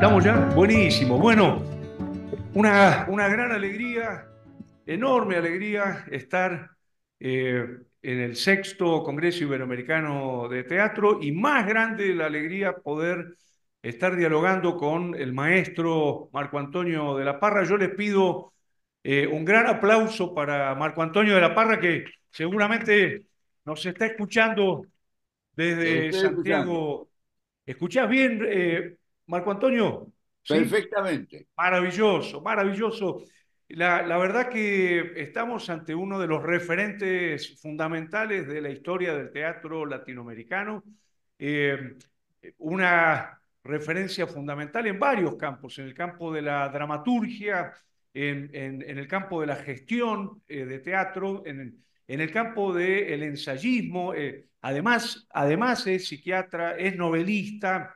¿Estamos ya? Buenísimo. Bueno, una, una gran alegría, enorme alegría estar eh, en el sexto Congreso Iberoamericano de Teatro y más grande la alegría poder estar dialogando con el maestro Marco Antonio de la Parra. Yo les pido eh, un gran aplauso para Marco Antonio de la Parra que seguramente nos está escuchando desde Santiago. ¿Escuchás bien, eh, Marco Antonio. Perfectamente. Maravilloso, maravilloso. La, la, verdad que estamos ante uno de los referentes fundamentales de la historia del teatro latinoamericano, eh, una referencia fundamental en varios campos, en el campo de la dramaturgia, en, en, el campo de la gestión eh, de teatro, en, en, el campo del el ensayismo, eh, además, además es psiquiatra, es novelista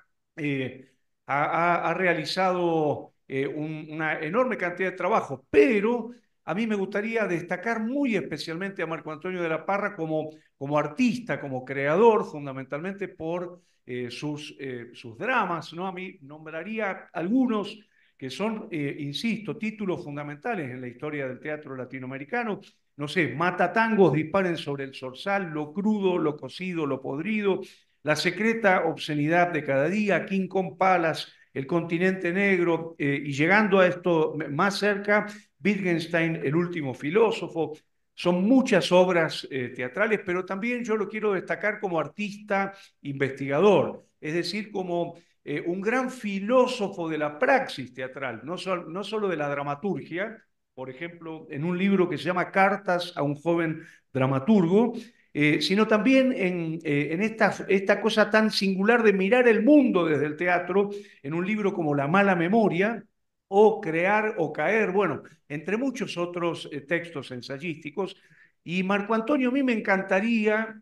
ha, realizado eh, una enorme cantidad de trabajo, pero a mí me gustaría destacar muy especialmente a Marco Antonio de la Parra como, como artista, como creador, fundamentalmente por eh, sus, eh, sus dramas. ¿no? A mí nombraría algunos que son, insisto, títulos fundamentales en la historia del teatro latinoamericano. No sé, tangos, Disparen sobre el sorsal, Lo Crudo, Lo Cocido, Lo Podrido, la secreta obscenidad de cada día, King Kong Palace, el continente negro, eh, y llegando a esto más cerca, Wittgenstein, el último filósofo. Son muchas obras eh, teatrales, pero también yo lo quiero destacar como artista investigador, es decir, como eh, un gran filósofo de la praxis teatral, no, no solo de la dramaturgia, por ejemplo, en un libro que se llama Cartas a un joven dramaturgo, eh, sino también en, eh, esta, cosa tan singular de mirar el mundo desde el teatro, en un libro como La mala memoria, o Crear o Caer, bueno, entre muchos otros eh, textos ensayísticos. Y Marco Antonio, a mí me encantaría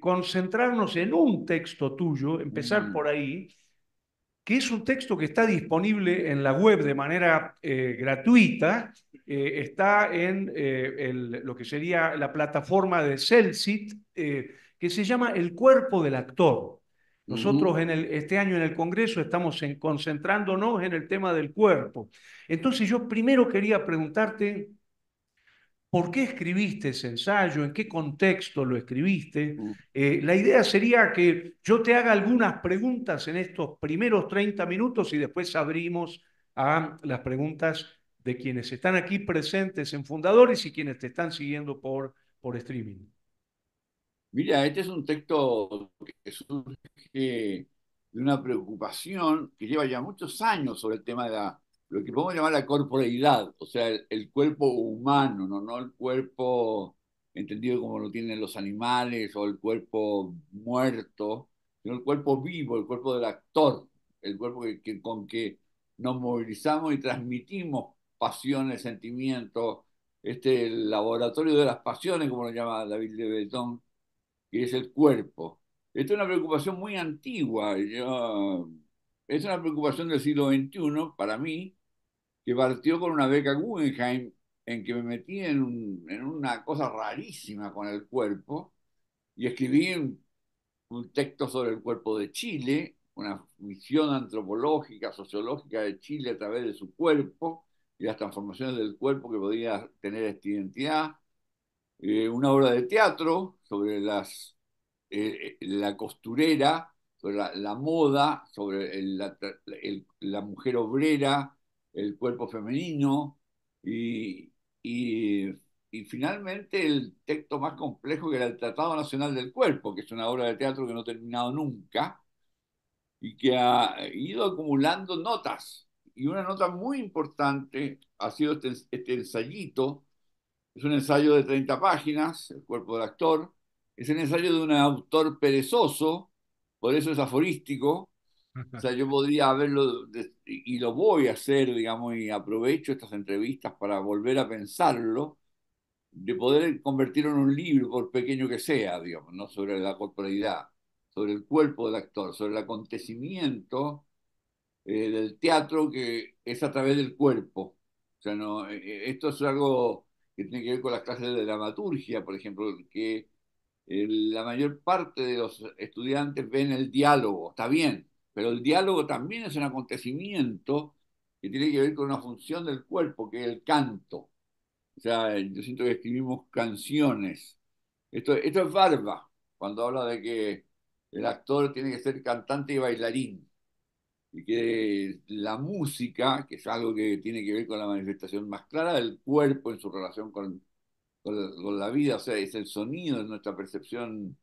concentrarnos en un texto tuyo, empezar por ahí, que es un texto que está disponible en la web de manera eh, gratuita, eh, está en eh, lo que sería la plataforma de Celsit, que se llama El cuerpo del actor. Nosotros en este año en el Congreso estamos concentrándonos en el tema del cuerpo. Entonces yo primero quería preguntarte ¿Por qué escribiste ese ensayo? ¿En qué contexto lo escribiste? Mm. Eh, la idea sería que yo te haga algunas preguntas en estos primeros 30 minutos y después abrimos a las preguntas de quienes están aquí presentes en Fundadores y quienes te están siguiendo por, por streaming. Mira, este es un texto que surge de una preocupación que lleva ya muchos años sobre el tema de la lo que podemos llamar la corporeidad, o sea, el, cuerpo humano, ¿no? no el cuerpo entendido como lo tienen los animales o el cuerpo muerto, sino el cuerpo vivo, el cuerpo del actor, el cuerpo con que nos movilizamos y transmitimos pasiones, sentimientos, este laboratorio de las pasiones, como lo llama David de Betón, que es el cuerpo. Esta es una preocupación muy antigua, yo, es una preocupación del siglo XXI para mí, que partió con una beca Guggenheim en que me metí en, en una cosa rarísima con el cuerpo y escribí un, texto sobre el cuerpo de Chile, una visión antropológica, sociológica de Chile a través de su cuerpo y las transformaciones del cuerpo que podía tener esta identidad, eh, una obra de teatro sobre las, eh, eh, la costurera, sobre la, moda, sobre la mujer obrera, el cuerpo femenino y, finalmente el texto más complejo que era el Tratado Nacional del Cuerpo, que es una obra de teatro que no ha terminado nunca y que ha ido acumulando notas. Y una nota muy importante ha sido este, este ensayito, es un ensayo de 30 páginas, el cuerpo del actor, es el ensayo de un autor perezoso, por eso es aforístico, o sea, yo podría haberlo, y lo voy a hacer, digamos, y aprovecho estas entrevistas para volver a pensarlo, de poder convertirlo en un libro, por pequeño que sea, digamos, ¿no? sobre la corporalidad, sobre el cuerpo del actor, sobre el acontecimiento eh, del teatro que es a través del cuerpo. O sea, no, eh, eh, esto es algo que tiene que ver con las clases de dramaturgia, por ejemplo, que la mayor parte de los estudiantes ven el diálogo, está bien, pero el diálogo también es un acontecimiento que tiene que ver con una función del cuerpo, que es el canto. O sea, yo siento que escribimos canciones. Esto, esto es Barba, cuando habla de que el actor tiene que ser cantante y bailarín. Y que la música, que es algo que tiene que ver con la manifestación más clara del cuerpo en su relación con, con, la, vida, o sea, es el sonido, es nuestra percepción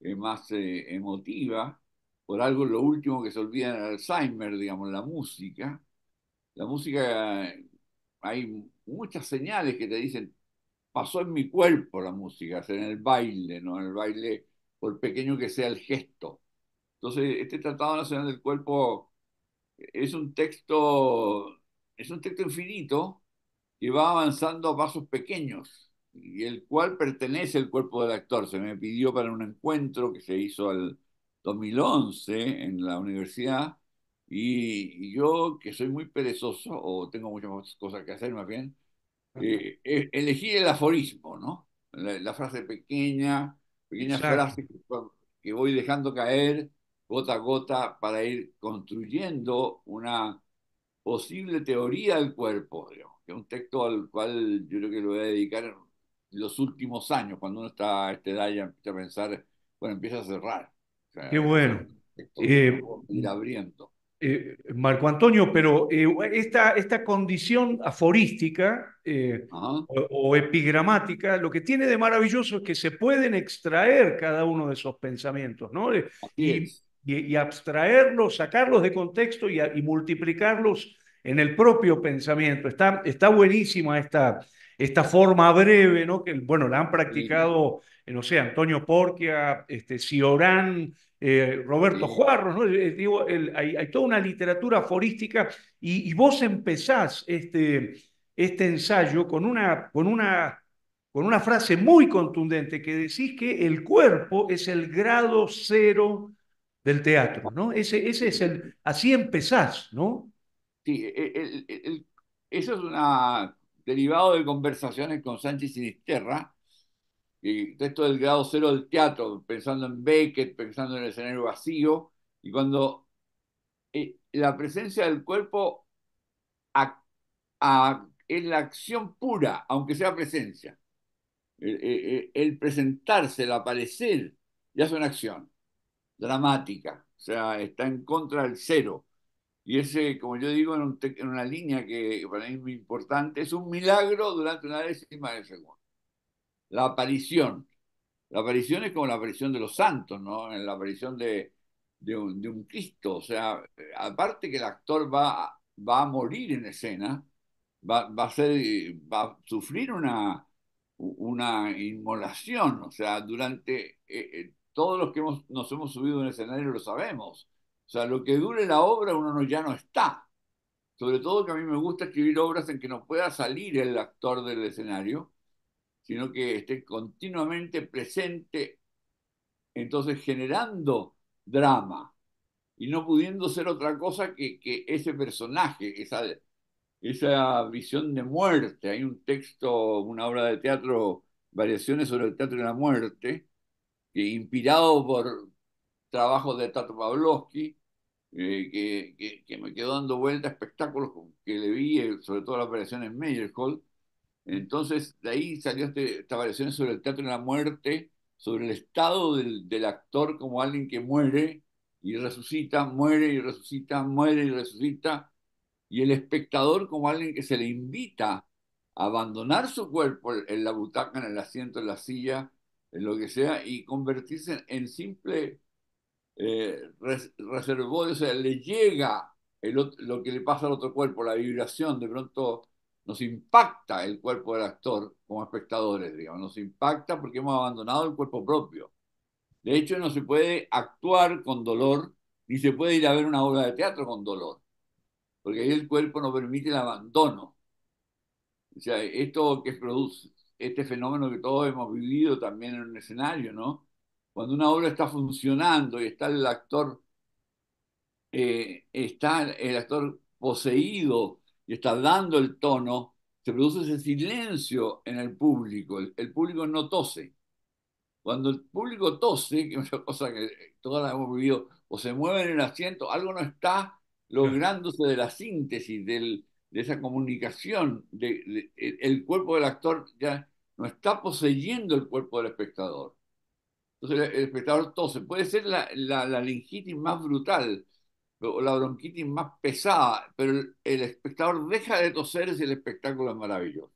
eh, más eh, emotiva, por algo lo último que se olvida en Alzheimer, digamos, la música. La música, hay muchas señales que te dicen, pasó en mi cuerpo la música, en el baile, ¿no? En el baile, por pequeño que sea el gesto. Entonces, este Tratado Nacional del Cuerpo es un texto, es un texto infinito que va avanzando a pasos pequeños y el cual pertenece al cuerpo del actor. Se me pidió para un encuentro que se hizo al 2011 en la universidad y, yo, que soy muy perezoso o tengo muchas cosas que hacer más bien, eh, eh, elegí el aforismo, ¿no? La, frase pequeña, pequeñas frases que, voy dejando caer gota a gota para ir construyendo una posible teoría del cuerpo, que es un texto al cual yo creo que lo voy a dedicar los últimos años, cuando uno está a esta edad y empieza a pensar, bueno, empieza a cerrar. Qué bueno. Eh, eh, Marco Antonio, pero eh, esta, esta condición aforística o, epigramática, lo que tiene de maravilloso es que se pueden extraer cada uno de esos pensamientos, ¿no? Y, abstraerlos, sacarlos de contexto y, multiplicarlos en el propio pensamiento. Está, está buenísima esta, esta forma breve, ¿no? Que, bueno, la han practicado, no sé, Antonio Porquia, este, Ciorán, eh, Roberto Juarros, eh, Digo, hay, toda una literatura aforística y, vos empezás este, este ensayo con una, frase muy contundente que decís que el cuerpo es el grado cero del teatro, ¿no? Ese, es el, así empezás, ¿no? Sí, e, e, eso es una derivado de conversaciones con Sánchez Sinisterra, y esto del grado cero del teatro, pensando en Beckett, pensando en el escenario vacío, y cuando eh, la presencia del cuerpo es la acción pura, aunque sea presencia. El, presentarse, el aparecer, ya es una acción dramática, o sea, está en contra del cero. Y ese, como yo digo, en, en una línea que para mí es muy importante, es un milagro durante una décima de segundo la aparición. La aparición es como la aparición de los santos, ¿no? En la aparición de, un, Cristo. O sea, aparte que el actor va, va a morir en escena, va, a, sufrir una, una inmolación. O sea, durante eh, eh, todos los que nos hemos subido en escenario lo sabemos. O sea, lo que dure la obra uno ya no está. Sobre todo que a mí me gusta escribir obras en que no pueda salir el actor del escenario sino que esté continuamente presente, entonces generando drama y no pudiendo ser otra cosa que, que ese personaje, esa, esa visión de muerte. Hay un texto, una obra de teatro, Variaciones sobre el Teatro de la Muerte, que, inspirado por trabajos de Tato Pavlovsky, eh, que, que, me quedó dando vuelta espectáculos que le vi, eh, sobre todo las variaciones Meyerhold, entonces, de ahí salió este, esta variación sobre el teatro de la muerte, sobre el estado del, actor como alguien que muere y resucita, muere y resucita, muere y resucita, y el espectador como alguien que se le invita a abandonar su cuerpo en la butaca, en el asiento, en la silla, en lo que sea, y convertirse en, simple eh, o sea, le llega lo que le pasa al otro cuerpo, la vibración, de pronto nos impacta el cuerpo del actor como espectadores, digamos, nos impacta porque hemos abandonado el cuerpo propio. De hecho, no se puede actuar con dolor, ni se puede ir a ver una obra de teatro con dolor, porque ahí el cuerpo no permite el abandono. O sea, esto que produce, este fenómeno que todos hemos vivido también en un escenario, ¿no? Cuando una obra está funcionando y está el actor, eh, está el actor poseído y está dando el tono, se produce ese silencio en el público. El, público no tose. Cuando el público tose, que es una cosa que todas las hemos vivido, o se mueve en el asiento, algo no está lográndose de la síntesis, de esa comunicación. el cuerpo del actor ya no está poseyendo el cuerpo del espectador. Entonces el, espectador tose. Puede ser la, la, la lingitis más brutal, la bronquitis más pesada, pero el, espectador deja de toser si el espectáculo es maravilloso.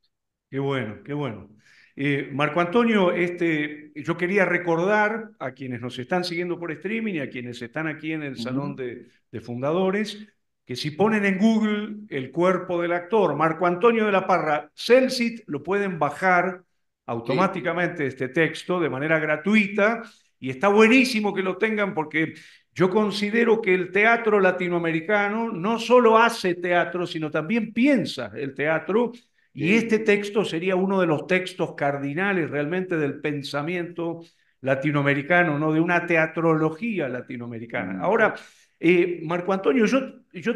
Qué bueno, qué bueno. Eh, Marco Antonio, este, yo quería recordar a quienes nos están siguiendo por streaming y a quienes están aquí en el Salón de, Fundadores, que si ponen en Google el cuerpo del actor, Marco Antonio de la Parra, Celsit, lo pueden bajar automáticamente este texto de manera gratuita. Y está buenísimo que lo tengan porque yo considero que el teatro latinoamericano no solo hace teatro, sino también piensa el teatro, y este texto sería uno de los textos cardinales realmente del pensamiento latinoamericano, no de una teatrología latinoamericana. Mm. Ahora, eh, Marco Antonio, yo,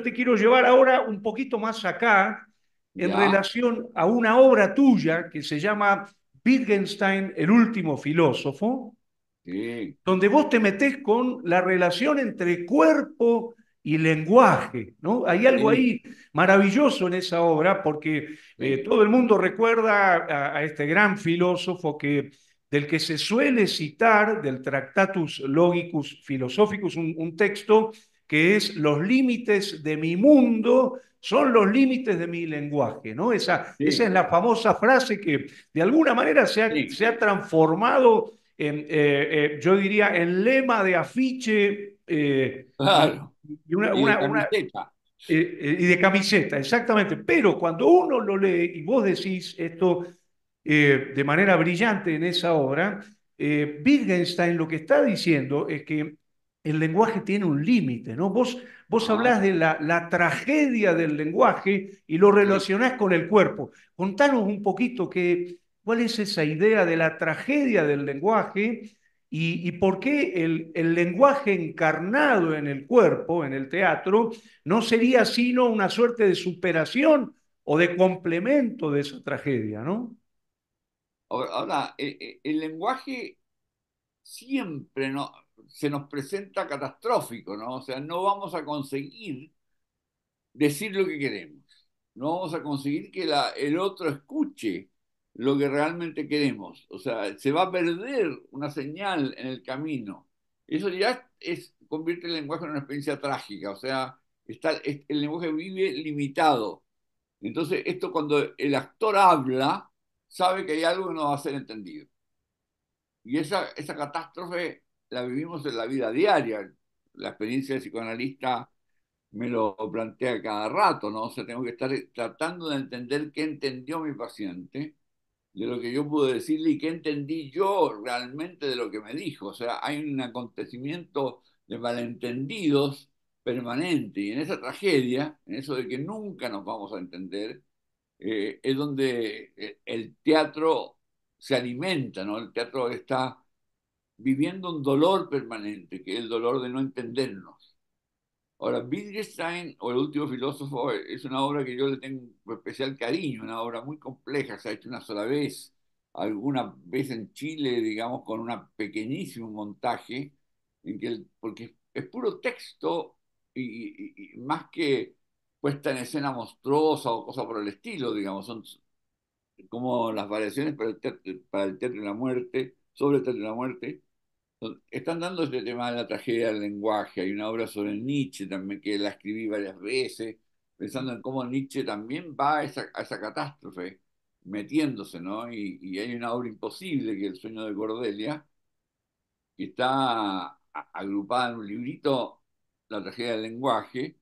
te quiero llevar ahora un poquito más acá en relación a una obra tuya que se llama Wittgenstein, el último filósofo, donde vos te metés con la relación entre cuerpo y lenguaje, ¿no? Hay algo ahí maravilloso en esa obra porque eh, todo el mundo recuerda a, este gran filósofo que del que se suele citar del Tractatus Logicus Philosophicus, un, texto que es los límites de mi mundo son los límites de mi lenguaje, ¿no? Esa, esa es la famosa frase que de alguna manera se se ha transformado eh, eh, yo diría, el lema de afiche. Y, de camiseta. exactamente. Pero cuando uno lo lee y vos decís esto eh, de manera brillante en esa obra, Wittgenstein lo que está diciendo es que el lenguaje tiene un límite, ¿no? Vos, vos hablás de la, la, tragedia del lenguaje y lo relacionás con el cuerpo. Contanos un poquito que cuál es esa idea de la tragedia del lenguaje y, por qué el, lenguaje encarnado en el cuerpo, en el teatro, no sería sino una suerte de superación o de complemento de esa tragedia, ¿no? Ahora, eh, eh, el, lenguaje siempre no, se nos presenta catastrófico, ¿no? O sea, no vamos a conseguir decir lo que queremos, no vamos a conseguir que el otro escuche lo que realmente queremos. O sea, se va a perder una señal en el camino. Eso ya es, convierte el lenguaje en una experiencia trágica. O sea, está, el lenguaje vive limitado. Entonces, esto cuando el actor habla, sabe que hay algo que no va a ser entendido. Y esa, esa catástrofe la vivimos en la vida diaria. La experiencia del psicoanalista me lo plantea cada rato, ¿no? O sea, tengo que estar tratando de entender qué entendió mi paciente de lo que yo pude decirle y qué entendí yo realmente de lo que me dijo. O sea, hay un acontecimiento de malentendidos permanente y en esa tragedia, en eso de que nunca nos vamos a entender, eh, es donde eh, el teatro se alimenta, ¿no? El teatro está viviendo un dolor permanente, que es el dolor de no entendernos. Ahora, Wittgenstein, o el último filósofo, es una obra que yo le tengo especial cariño, una obra muy compleja, se ha hecho una sola vez, alguna vez en Chile, digamos, con un pequeñísimo montaje, en que porque es puro texto y, más que puesta en escena monstruosa o cosa por el estilo, digamos, son como las variaciones para el, teatro, para el teatro de la muerte, sobre el teatro de la muerte, están dando este tema de la tragedia del lenguaje. Hay una obra sobre Nietzsche también que la escribí varias veces, pensando en cómo Nietzsche también va a esa, catástrofe, metiéndose, ¿no? Y, hay una obra imposible que es El sueño de Cordelia, que está agrupada en un librito, La tragedia del lenguaje,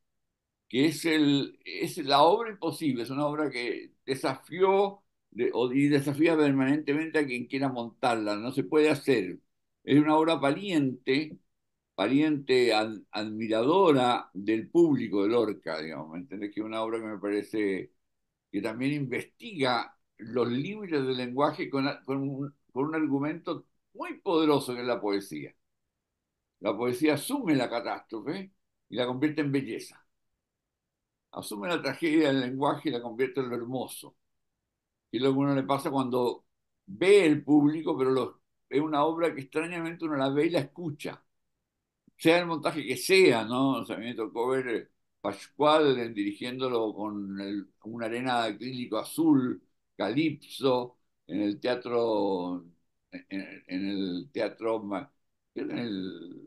que es, el, es la obra imposible, es una obra que desafió y desafía permanentemente a quien quiera montarla, no se puede hacer es una obra valiente, valiente, admiradora del público de Lorca, digamos, ¿entendés? Que es una obra que me parece que también investiga los límites del lenguaje con, un, argumento muy poderoso que es la poesía. La poesía asume la catástrofe y la convierte en belleza. Asume la tragedia del lenguaje y la convierte en lo hermoso. Y lo que uno le pasa cuando ve el público, pero los es una obra que extrañamente uno la ve y la escucha, sea el montaje que sea, ¿no? O sea, a mí me tocó ver eh, Pascual dirigiéndolo con una arena de acrílico azul, Calipso, en el teatro, en, el teatro, en el,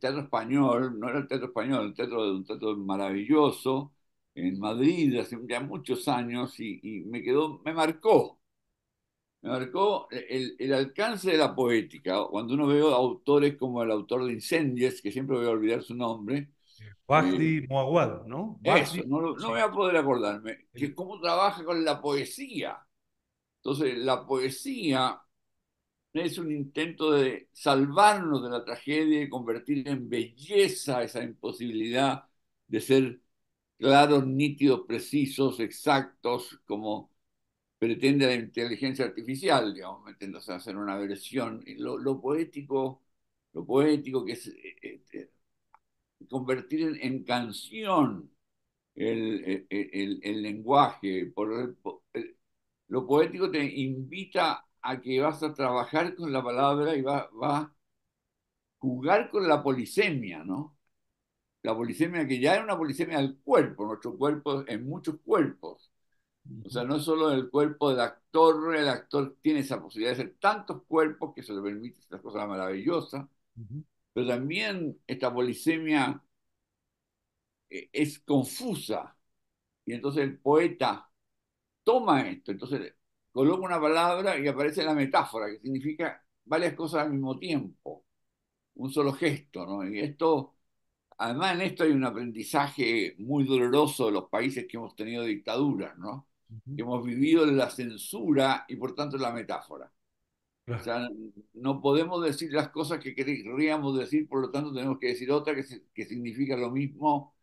teatro español, no era el teatro español, el teatro, de un teatro maravilloso, en Madrid hace ya muchos años y, y, me quedó, me marcó, me marcó el, alcance de la poética. Cuando uno ve autores como el autor de Incendies, que siempre voy a olvidar su nombre. Wajdi eh, ¿no? Eso, no, no voy a poder acordarme. Que cómo trabaja con la poesía. Entonces, la poesía es un intento de salvarnos de la tragedia y convertir en belleza esa imposibilidad de ser claros, nítidos, precisos, exactos, como pretende la inteligencia artificial, digamos, metiéndose a hacer una versión. lo, poético, lo poético que es eh, eh, eh, convertir en, canción el, lenguaje, por lo poético te invita a que vas a trabajar con la palabra y vas va a jugar con la polisemia, ¿no? La polisemia que ya es una polisemia del cuerpo, nuestro cuerpo, en muchos cuerpos, o sea, no es solo el cuerpo del actor, el actor tiene esa posibilidad de hacer tantos cuerpos que se le permite estas cosas maravillosas, pero también esta polisemia eh, es confusa. Y entonces el poeta toma esto, entonces coloca una palabra y aparece la metáfora, que significa varias cosas al mismo tiempo, un solo gesto, ¿no? Y esto, además en esto hay un aprendizaje muy doloroso de los países que hemos tenido dictaduras, ¿no? hemos vivido la censura y por tanto la metáfora. O sea, no podemos decir las cosas que querríamos decir, por lo tanto tenemos que decir otra que, que significa lo mismo,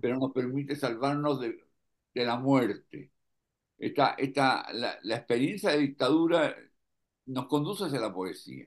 pero nos permite salvarnos de, la muerte. Esta, esta, la, experiencia de dictadura nos conduce hacia la poesía,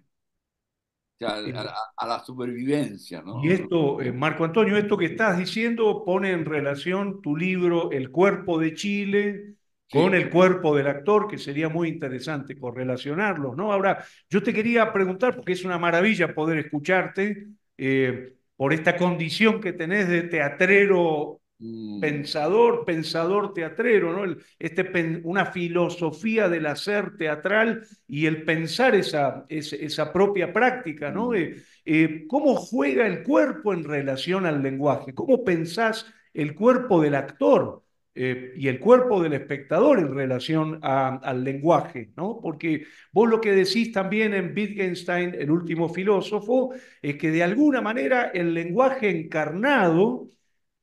a, la, supervivencia. ¿no? Y esto, eh, Marco Antonio, esto que estás diciendo pone en relación tu libro El cuerpo de Chile, con el cuerpo del actor, que sería muy interesante correlacionarlos, ¿no? Ahora, yo te quería preguntar, porque es una maravilla poder escucharte, eh, por esta condición que tenés de teatrero, mm. pensador, pensador teatrero, ¿no? este, una filosofía del hacer teatral y el pensar esa, esa, propia práctica, ¿no? Mm. Eh, eh, ¿Cómo juega el cuerpo en relación al lenguaje? ¿Cómo pensás el cuerpo del actor? Eh, y el cuerpo del espectador en relación al lenguaje, ¿no? Porque vos lo que decís también en Wittgenstein, el último filósofo, es que de alguna manera el lenguaje encarnado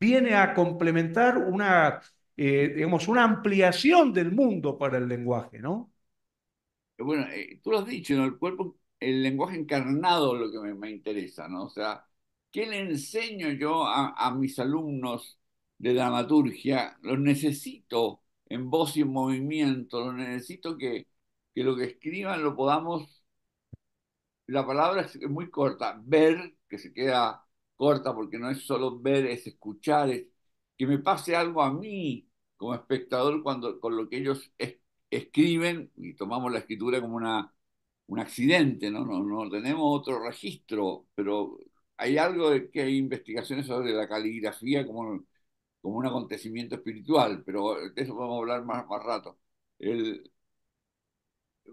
viene a complementar una, eh, digamos, una ampliación del mundo para el lenguaje, ¿no? Eh, bueno, tú lo has dicho, ¿no? el cuerpo, el lenguaje encarnado es lo que me, interesa, ¿no? O sea, ¿qué le enseño yo a mis alumnos de dramaturgia, los necesito en voz y en movimiento, lo necesito que, que lo que escriban lo podamos, la palabra es muy corta, ver, que se queda corta porque no es solo ver, es escuchar, es que me pase algo a mí como espectador cuando, con lo que ellos escriben y tomamos la escritura como una, un accidente, ¿no? No, no tenemos otro registro, pero hay algo de que hay investigaciones sobre la caligrafía como como un acontecimiento espiritual, pero de eso vamos a hablar más, más rato.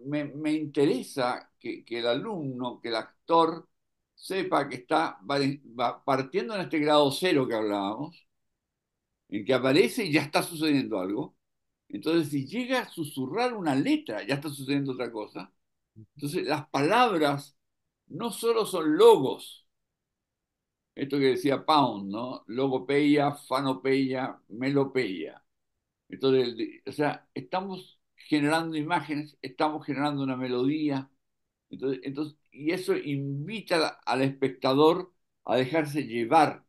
me, interesa que, que, el alumno, que el actor, sepa que está partiendo en este grado cero que hablábamos, en que aparece y ya está sucediendo algo. Entonces, si llega a susurrar una letra, ya está sucediendo otra cosa. Entonces, las palabras no solo son logos, esto que decía Pound, ¿no? logopeya Fanopeya, Melopeya. Entonces, o sea, estamos generando imágenes, estamos generando una melodía, entonces, y eso invita al espectador a dejarse llevar.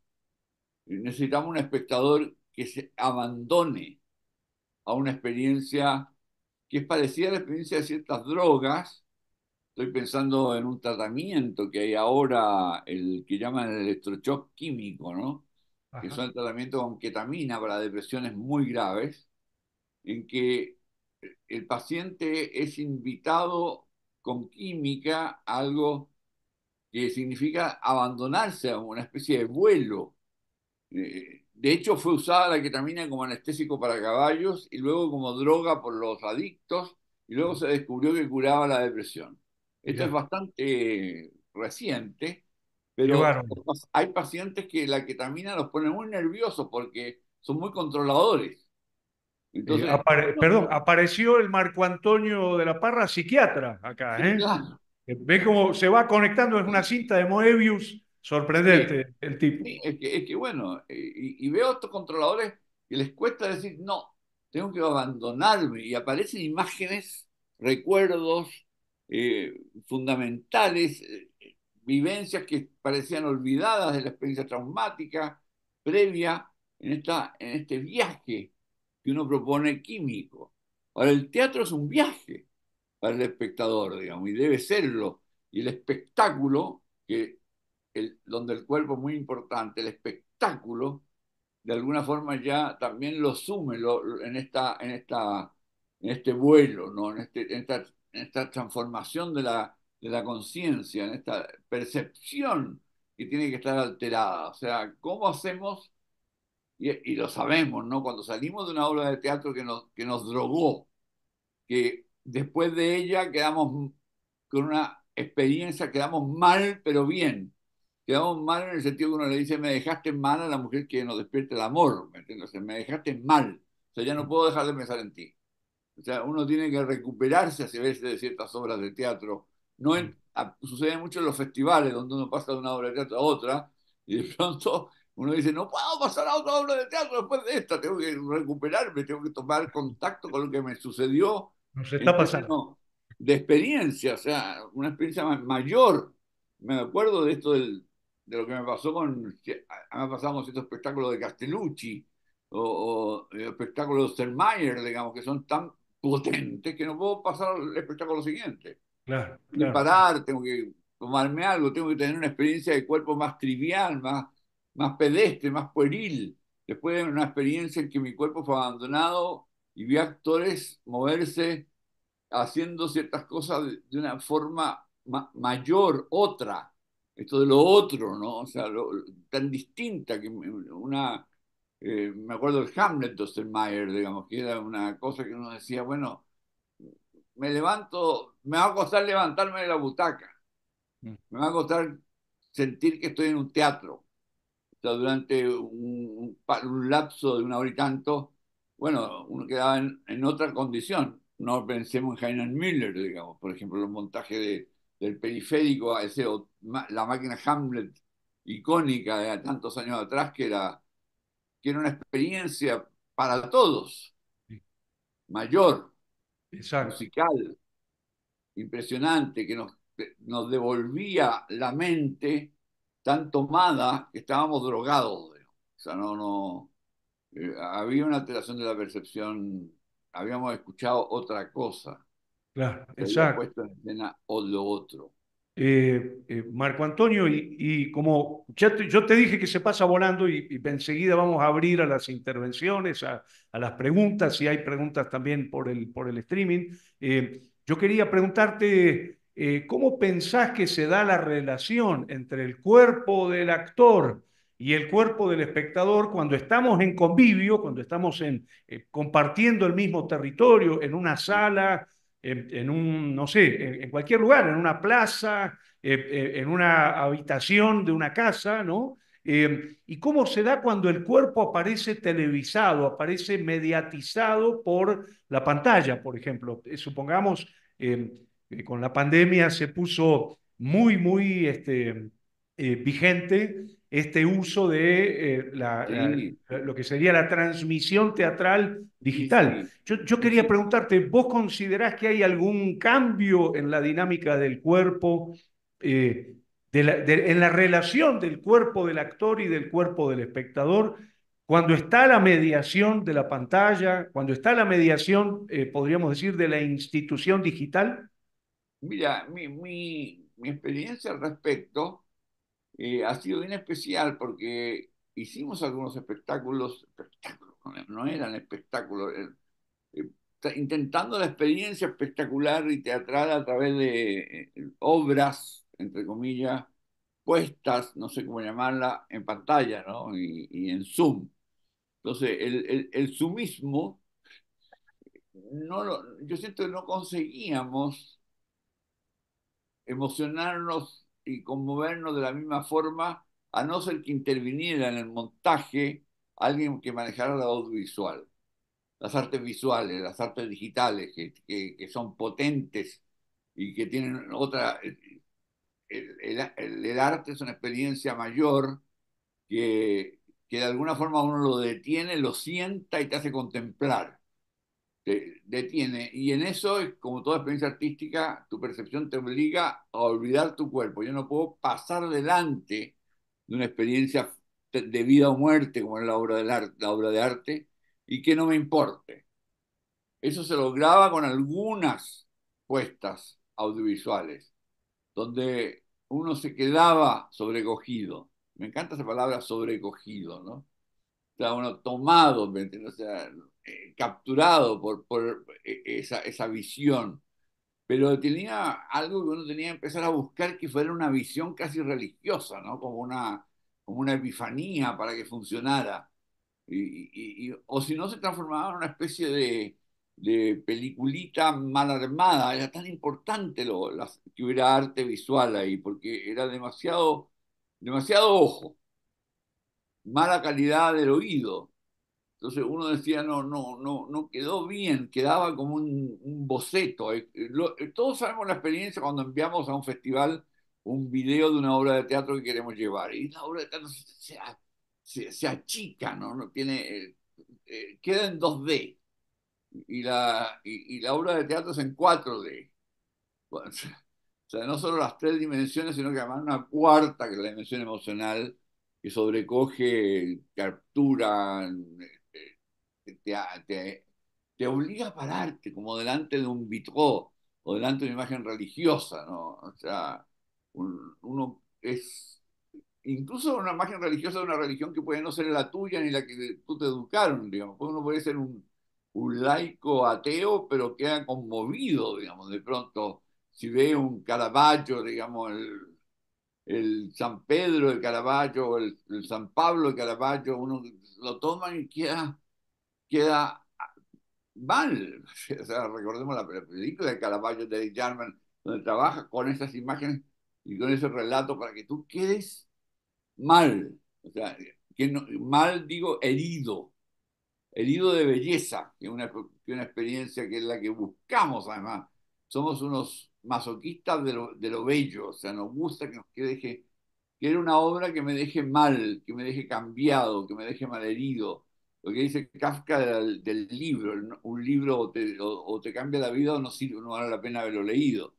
Necesitamos un espectador que se abandone a una experiencia que es parecida a la experiencia de ciertas drogas, Estoy pensando en un tratamiento que hay ahora, el que llaman el electrochoc químico, ¿no? es Que son tratamiento con ketamina para depresiones muy graves, en que el paciente es invitado con química a algo que significa abandonarse a una especie de vuelo. Eh, de hecho, fue usada la ketamina como anestésico para caballos y luego como droga por los adictos y luego se descubrió que curaba la depresión. Esto es bastante reciente, pero hay pacientes que la ketamina los pone muy nerviosos porque son muy controladores. perdón, apareció el Marco Antonio de la Parra, psiquiatra, acá. ¿eh? Eh, ve cómo se va conectando, es una cinta de Moebius, sorprendente el tipo. es, que, bueno, eh, y, veo veo estos controladores que les cuesta decir, no, tengo que abandonarme, y aparecen imágenes, recuerdos, eh, fundamentales, eh, eh, vivencias que parecían olvidadas de la experiencia traumática previa en, esta, en este viaje que uno propone químico. Ahora, el teatro es un viaje para el espectador, digamos, y debe serlo. Y el espectáculo, que el, donde el cuerpo es muy importante, el espectáculo, de alguna forma ya también lo sume en, esta, en, esta, en este vuelo, ¿no? en, este, en esta en esta transformación de la, de la conciencia, en esta percepción que tiene que estar alterada. O sea, ¿cómo hacemos? Y, lo sabemos, ¿no? Cuando salimos de una obra de teatro que nos, que nos drogó, que después de ella quedamos con una experiencia, quedamos mal, pero bien. Quedamos mal en el sentido que uno le dice, me dejaste mal a la mujer que nos despierte el amor, ¿me me dejaste mal. O sea, ya no puedo dejar de pensar en ti. O sea, uno tiene que recuperarse a veces de ciertas obras de teatro. No mm. sucede mucho en los festivales, donde uno pasa de una obra de teatro a otra, y de pronto uno dice, no puedo pasar a otra obra de teatro después de esta, tengo que recuperarme, tengo que tomar contacto con lo que me sucedió. Nos está pasando. de experiencia, o sea, una experiencia mayor. Me acuerdo de esto de lo que me pasó con, a mí me ciertos espectáculos de Castellucci o, eh, espectáculos de Mayer, digamos, que son tan potente que no puedo pasar al espectáculo siguiente. Claro, claro. parar, tengo que tomarme algo, tengo que tener una experiencia de cuerpo más trivial, más, más pedestre, más pueril. Después de una experiencia en que mi cuerpo fue abandonado y vi actores moverse haciendo ciertas cosas de, una forma mayor, otra. Esto de lo otro, ¿no? O sea, tan distinta que una, eh, me acuerdo el Hamlet Mayer digamos, que era una cosa que uno decía, bueno, me levanto, me va a costar levantarme de la butaca, mm. me va a costar sentir que estoy en un teatro. sea, durante un, lapso de una hora y tanto, bueno, uno quedaba en, otra condición. No pensemos en Heinrich Müller, digamos, por ejemplo, los montajes del periférico, ese, la máquina Hamlet icónica de tantos años atrás, que era que era una experiencia para todos, mayor, musical, impresionante, que nos, devolvía la mente tan tomada que estábamos drogados. O sea, no, no, eh, había una alteración de la percepción, habíamos escuchado otra cosa. Claro, exacto. o lo otro. Eh, eh, Marco Antonio, y, como yo te dije que se pasa volando y, enseguida vamos a abrir a las intervenciones, a, las preguntas, si hay preguntas también por el, por el streaming, eh, yo quería preguntarte, ¿cómo pensás que se da la relación entre el cuerpo del actor? y el cuerpo del espectador cuando estamos en convivio, cuando estamos en, compartiendo el mismo territorio, en una sala, en, un, no sé, en, cualquier lugar, en una plaza, eh, eh, en una habitación de una casa, ¿no? Eh, ¿Y cómo se da cuando el cuerpo aparece televisado, aparece mediatizado por la pantalla, por ejemplo? supongamos, que con la pandemia se puso muy, muy este, vigente este uso de eh, la, lo que sería la transmisión teatral digital. Yo, quería preguntarte, ¿vos considerás que hay algún cambio en la dinámica del cuerpo, eh, en la relación del cuerpo del actor y del cuerpo del espectador? Cuando está la mediación de la pantalla, cuando está la mediación, eh, podríamos decir, de la institución digital? Mira, mi, mi, mi experiencia al respecto eh, ha sido bien especial porque hicimos algunos espectáculos, espectáculos no eran espectáculos, eh, intentando la experiencia espectacular y teatral a través de eh, obras, entre comillas, puestas, no sé cómo llamarla, en pantalla, ¿no? Y, en Zoom. Entonces, el, el, no yo siento que no conseguíamos emocionarnos y conmovernos de la misma forma, a no ser que interviniera en el montaje alguien que manejara la audiovisual. Las artes visuales, las artes digitales, que, que, son potentes y que tienen otra... El, arte es una experiencia mayor que, que de alguna forma uno lo detiene, lo sienta y te hace contemplar detiene. Y en eso, como toda experiencia artística, tu percepción te obliga a olvidar tu cuerpo. Yo no puedo pasar delante de una experiencia de vida o muerte, como en la obra, la obra de arte, y que no me importe. Eso se lograba con algunas puestas audiovisuales, donde uno se quedaba sobrecogido. Me encanta esa palabra sobrecogido, ¿no? O sea, uno tomado, O sea, eh, capturado por, por eh, esa, esa, visión, pero tenía algo que uno tenía que empezar a buscar que fuera una visión casi religiosa, ¿no? Como una, como una epifanía para que funcionara. Y, o si no, se transformaba en una especie de, peliculita mal armada. Era tan importante lo, que hubiera arte visual ahí, porque era demasiado, demasiado ojo, mala calidad del oído. Entonces uno decía, no, no, no, no quedó bien, quedaba como un, boceto. Eh, eh, eh, todos sabemos la experiencia cuando enviamos a un festival un video de una obra de teatro que queremos llevar. Y la obra de teatro se, achica, ¿no? no tiene, queda en 2D. Y la, y, la obra de teatro es en 4D. o sea, no solo las tres dimensiones, sino que además una cuarta, que es la dimensión emocional, que sobrecoge, captura, te, te, obliga a pararte como delante de un vitró o delante de una imagen religiosa, ¿no? O sea, uno es incluso una imagen religiosa de una religión que puede no ser la tuya ni la que tú te educaron, digamos. Uno puede ser un, laico ateo, pero queda conmovido, digamos, de pronto, si ve un Caravaggio, digamos, el, San Pedro del Caravaggio, o el San Pablo de Caravaggio, uno lo toma y queda queda mal. O sea, recordemos la película de Caravaggio de Jarman, donde trabaja con esas imágenes y con ese relato para que tú quedes mal. O sea, que mal digo herido, herido de belleza, que es una, experiencia que es la que buscamos además. Somos unos masoquistas de lo, bello, o sea, nos gusta que nos quede, que, que era una obra que me deje mal, que me deje cambiado, que me deje malherido, lo que dice Kafka del, libro, un libro o, te, cambia la vida o no vale la pena haberlo leído.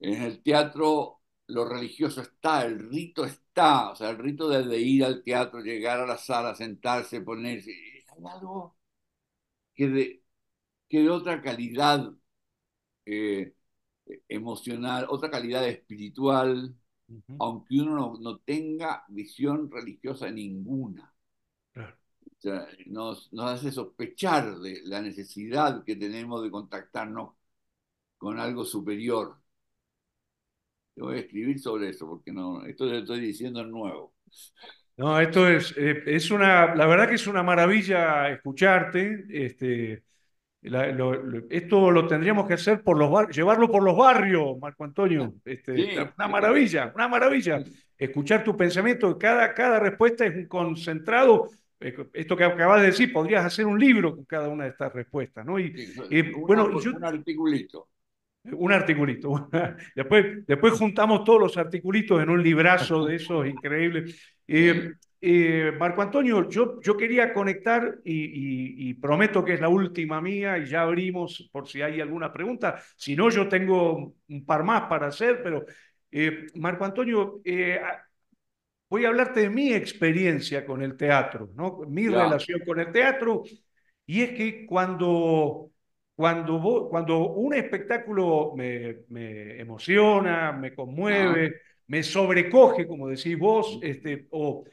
En el teatro lo religioso está, el rito está, o sea, el rito de, ir al teatro, llegar a la sala, sentarse, ponerse, es algo que de, que otra calidad eh, emocional, otra calidad espiritual, aunque uno no, no tenga visión religiosa ninguna. Claro nos, hace sospechar de la necesidad que tenemos de contactarnos con algo superior. Yo voy a escribir sobre eso, porque no, esto lo estoy diciendo nuevo. No, esto es, eh, es una, la verdad que es una maravilla escucharte. Este, esto lo tendríamos que hacer por los barrios, llevarlo por los barrios, Marco Antonio. Este, una maravilla, una maravilla. Escuchar tu pensamiento, cada, cada respuesta es un concentrado esto que acabas de decir, podrías hacer un libro con cada una de estas respuestas, ¿no? Y, bueno, un articulito. Un articulito. después, después juntamos todos los articulitos en un librazo de esos increíbles. Eh, eh, Marco Antonio, yo, yo quería conectar y, y, prometo que es la última mía y ya abrimos por si hay alguna pregunta. Si no, yo tengo un par más para hacer, pero eh, Marco Antonio, voy a hablarte de mi experiencia con el teatro, ¿no? mi relación con el teatro. Y es que cuando, cuando, vos, cuando un espectáculo me, emociona, me conmueve, me sobrecoge, como decís vos, este, eh, o,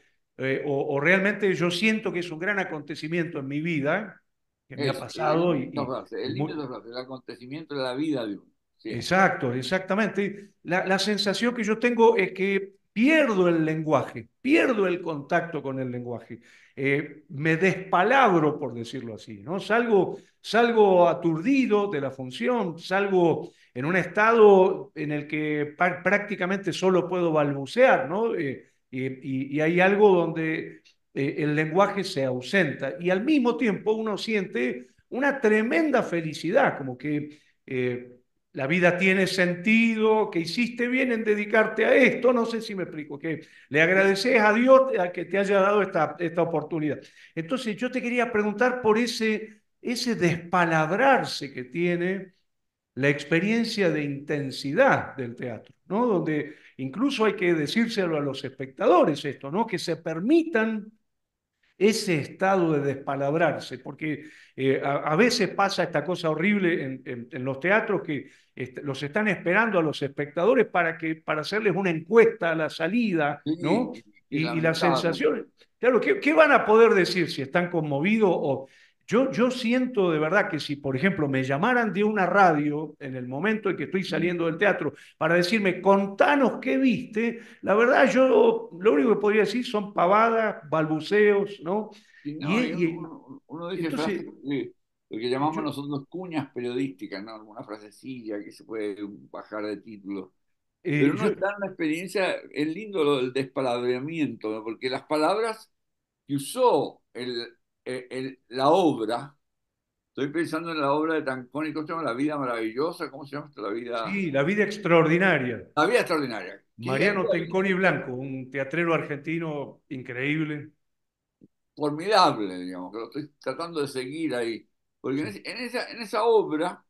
o, realmente yo siento que es un gran acontecimiento en mi vida, que me ha pasado. El, y, el, el acontecimiento de la vida de uno. Exacto, exactamente. La, la, sensación que yo tengo es que pierdo el lenguaje, pierdo el contacto con el lenguaje, eh, me despalabro, por decirlo así, ¿no? Salgo, salgo aturdido de la función, salgo en un estado en el que prácticamente solo puedo balbucear, ¿no? Eh, y, hay algo donde eh, el lenguaje se ausenta y al mismo tiempo uno siente una tremenda felicidad, como que la vida tiene sentido, que hiciste bien en dedicarte a esto, no sé si me explico, que le agradeces a Dios a que te haya dado esta, esta oportunidad. Entonces yo te quería preguntar por ese, ese despalabrarse que tiene la experiencia de intensidad del teatro, ¿no? Donde incluso hay que decírselo a los espectadores esto, ¿no? Que se permitan ese estado de despalabrarse, porque eh, a, veces pasa esta cosa horrible en, los teatros que este, los están esperando a los espectadores para, que, para hacerles una encuesta a la salida, ¿no? y, las sensaciones. claro, ¿qué, ¿qué, van a poder decir si están conmovidos o yo, siento de verdad que si, por ejemplo, me llamaran de una radio en el momento en que estoy saliendo del teatro para decirme, contanos qué viste, la verdad yo lo único que podría decir son pavadas, balbuceos, ¿no? y, uno, dice lo que llamamos nosotros cuñas periodísticas, ¿no? Alguna frasecilla que se puede bajar de título. Eh, Pero uno está en la experiencia, es lindo lo del despaladreamiento, porque las palabras que usó el, eh, la obra, estoy pensando en la obra de Tanconi, ¿cómo se llama? La vida maravillosa, ¿cómo se llama La vida... Sí, La vida extraordinaria. La vida extraordinaria. Mariano Tanconi Blanco, un teatrero argentino increíble. Formidable, digamos, que lo estoy tratando de seguir ahí. Porque en, esa, en esa obra,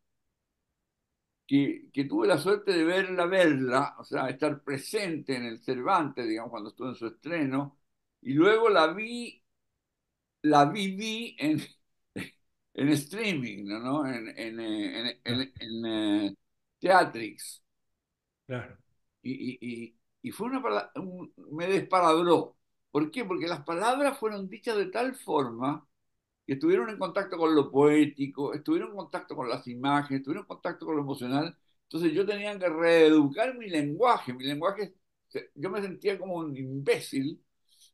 que, que, tuve la suerte de verla, verla, o sea, estar presente en el Cervantes, digamos, cuando estuvo en su estreno, y luego la vi la viví en, en streaming, ¿no? En, en, eh, en, en ah. eh, Teatrix. Claro. Y, fue una palabra, me desparadró. ¿Por qué? Porque las palabras fueron dichas de tal forma que estuvieron en contacto con lo poético, estuvieron en contacto con las imágenes, estuvieron en contacto con lo emocional. Entonces yo tenía que reeducar mi lenguaje. Mi lenguaje, yo me sentía como un imbécil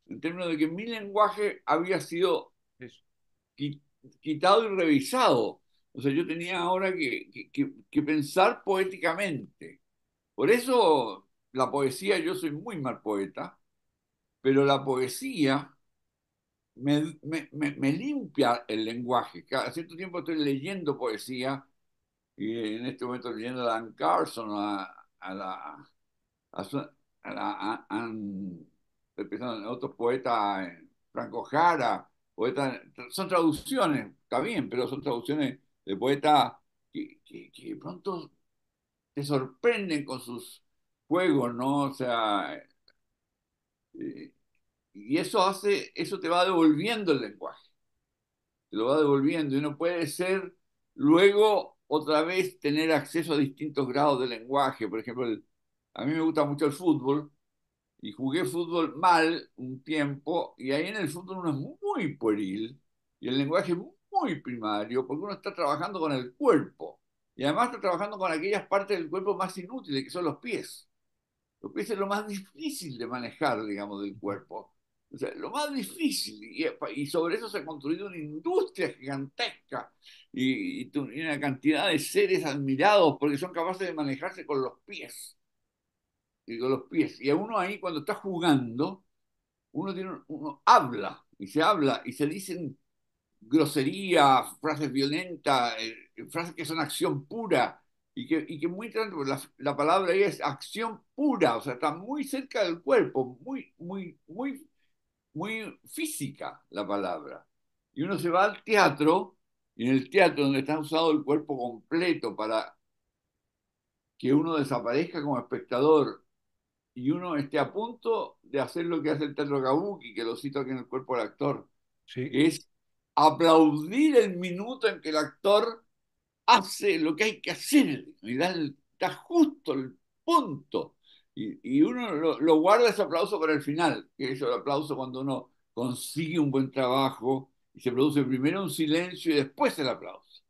en términos de que mi lenguaje había sido quitado y revisado. O sea, yo tenía ahora que, pensar poéticamente. Por eso la poesía, yo soy muy mal poeta, pero la poesía me, limpia el lenguaje. Cada cierto tiempo estoy leyendo poesía y en este momento leyendo a Dan Carson, a, a la, a, otros poetas, Franco Jara, poetas, son traducciones, está bien, pero son traducciones de poetas que, pronto te sorprenden con sus juegos, ¿no? O sea, eh, y eso hace, eso te va devolviendo el lenguaje, te lo va devolviendo y no puede ser luego otra vez tener acceso a distintos grados de lenguaje, por ejemplo, a mí me gusta mucho el fútbol, y jugué fútbol mal un tiempo y ahí en el fútbol uno es muy pueril y el lenguaje es muy primario porque uno está trabajando con el cuerpo y además está trabajando con aquellas partes del cuerpo más inútiles que son los pies. Los pies es lo más difícil de manejar, digamos, del cuerpo. lo más difícil, y, sobre eso se ha construido una industria gigantesca y, una cantidad de seres admirados porque son capaces de manejarse con los pies los pies. Y a uno ahí cuando está jugando, uno, tiene, uno habla y se habla y se dicen groserías, frases violentas, eh, frases que son acción pura y que, que muy pues, la, la palabra ahí es acción pura, o sea, está muy cerca del cuerpo, muy, muy, muy, muy física la palabra. Y uno se va al teatro y en el teatro donde está usado el cuerpo completo para que uno desaparezca como espectador y uno esté a punto de hacer lo que hace el teatro Kabuki, que lo cito aquí en el cuerpo del actor, es aplaudir el minuto en que el actor hace lo que hay que hacer y da, justo el punto. Y, y uno lo, guarda ese aplauso para el final, que es el aplauso cuando uno consigue un buen trabajo y se produce primero un silencio y después el aplauso.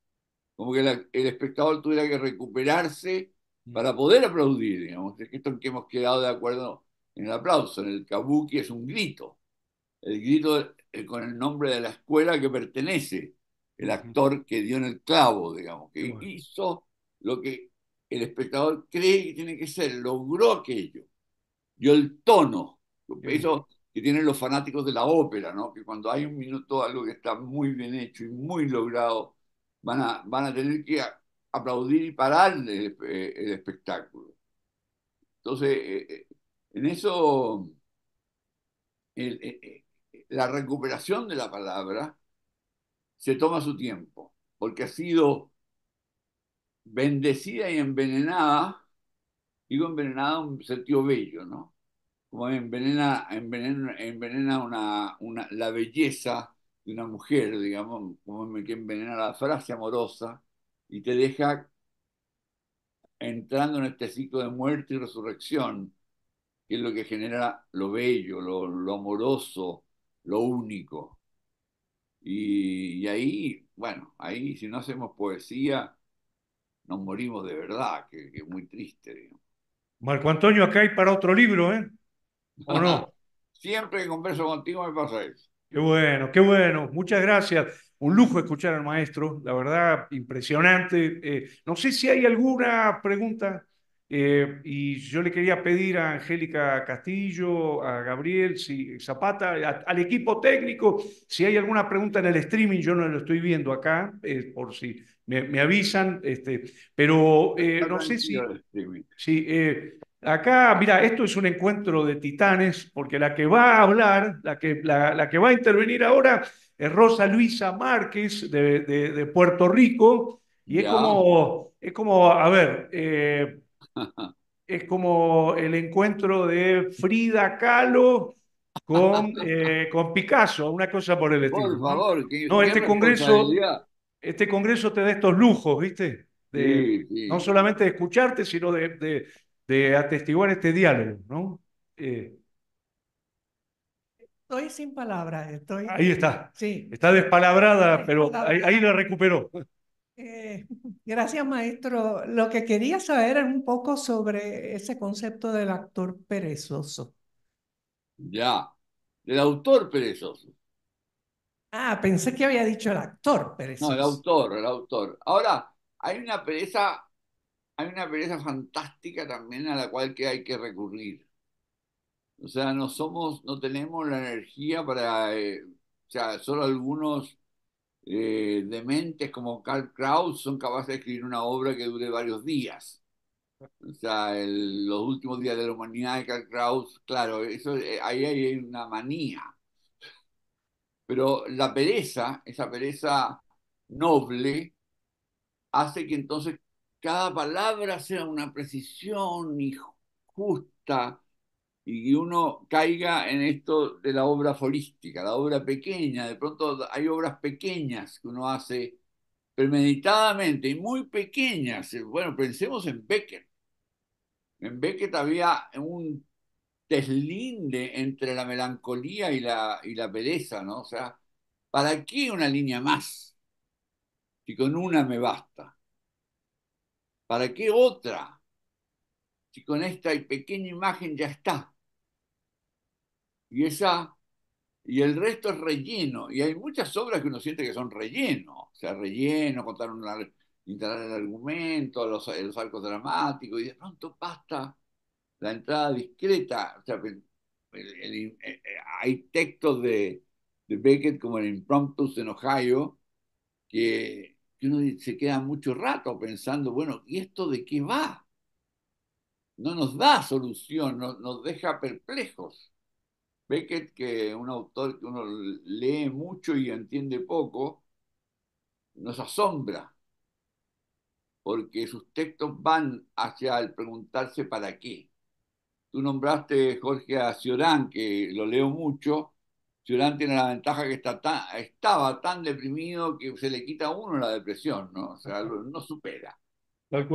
Como que el espectador tuviera que recuperarse para poder aplaudir, digamos, es esto en que hemos quedado de acuerdo en el aplauso, en el kabuki es un grito, el grito con el nombre de la escuela que pertenece, el actor que dio en el clavo, digamos, que hizo lo que el espectador cree que tiene que ser, logró aquello, dio el tono, eso que tienen los fanáticos de la ópera, ¿no? que cuando hay un minuto algo que está muy bien hecho y muy logrado, van a, van a tener que aplaudir y parar el, eh, espectáculo. Entonces, eh, eh, en eso, la recuperación de la palabra se toma su tiempo, porque ha sido bendecida y envenenada, digo envenenada en un sentido bello, ¿no? Como envenena, envenena una, la belleza de una mujer, digamos, como que envenena la frase amorosa, y te deja entrando en este ciclo de muerte y resurrección, que es lo que genera lo bello, lo, amoroso, lo único. Y, ahí, bueno, ahí si no hacemos poesía, nos morimos de verdad, que, es muy triste. Marco Antonio, acá hay para otro libro, ¿eh? ¿O no? Siempre que converso contigo me pasa eso. Qué bueno, qué bueno. Muchas gracias un lujo escuchar al maestro, la verdad, impresionante. Eh, no sé si hay alguna pregunta. Eh, y yo le quería pedir a Angélica Castillo, a Gabriel Zapata, al equipo técnico, si hay alguna pregunta en el streaming, yo no lo estoy viendo acá, eh, por si me, avisan, este, pero no sé si... acá, mira, esto es un encuentro de titanes, porque la que va a hablar, la que, la que va a intervenir ahora Rosa Luisa Márquez de, Puerto Rico, y es, como, es como, a ver, eh, es como el encuentro de Frida Kahlo con, eh, con Picasso, una cosa por el estilo. Por favor, no, este congreso, este congreso te da estos lujos, ¿viste? No solamente de escucharte, sino de, atestiguar este diálogo, ¿no? Eh, Estoy sin palabras, estoy... Ahí está. Sí. Está despalabrada, pero ahí, la recuperó. Eh, gracias, maestro. Lo que quería saber era un poco sobre ese concepto del actor perezoso. Ya, del autor perezoso. Ah, pensé que había dicho el actor perezoso. No, el autor, el autor. Ahora, hay una pereza, hay una pereza fantástica también a la cual que hay que recurrir. O sea, no somos, no tenemos la energía para, eh, o sea, solo algunos eh, dementes como Karl Kraus son capaces de escribir una obra que dure varios días. O sea, los últimos días de la humanidad de Karl Kraus, claro, eso, eh, ahí hay una manía. Pero la pereza, esa pereza noble, hace que entonces cada palabra sea una precisión y justa y que uno caiga en esto de la obra folística, la obra pequeña. De pronto hay obras pequeñas que uno hace premeditadamente y muy pequeñas. Bueno, pensemos en Beckett. En Beckett había un deslinde entre la melancolía y la, y la pereza, ¿no? O sea, ¿para qué una línea más? Si con una me basta. ¿Para qué otra? Si con esta pequeña imagen ya está esa y el resto es relleno. Y hay muchas obras que uno siente que son relleno, o sea, relleno, contar instalar el argumento, los, arcos dramáticos, y de pronto basta la entrada discreta. O sea, hay textos de, de, Beckett como el Impromptus en Ohio, que, uno se queda mucho rato pensando, bueno, ¿y esto de qué va? No nos da solución, nos deja perplejos. Beckett, que es un autor que uno lee mucho y entiende poco, nos asombra, porque sus textos van hacia el preguntarse para qué. Tú nombraste, Jorge, a que lo leo mucho. Ciorán tiene la ventaja que está estaba tan deprimido que se le quita a uno la depresión, ¿no? O sea, no supera. Tal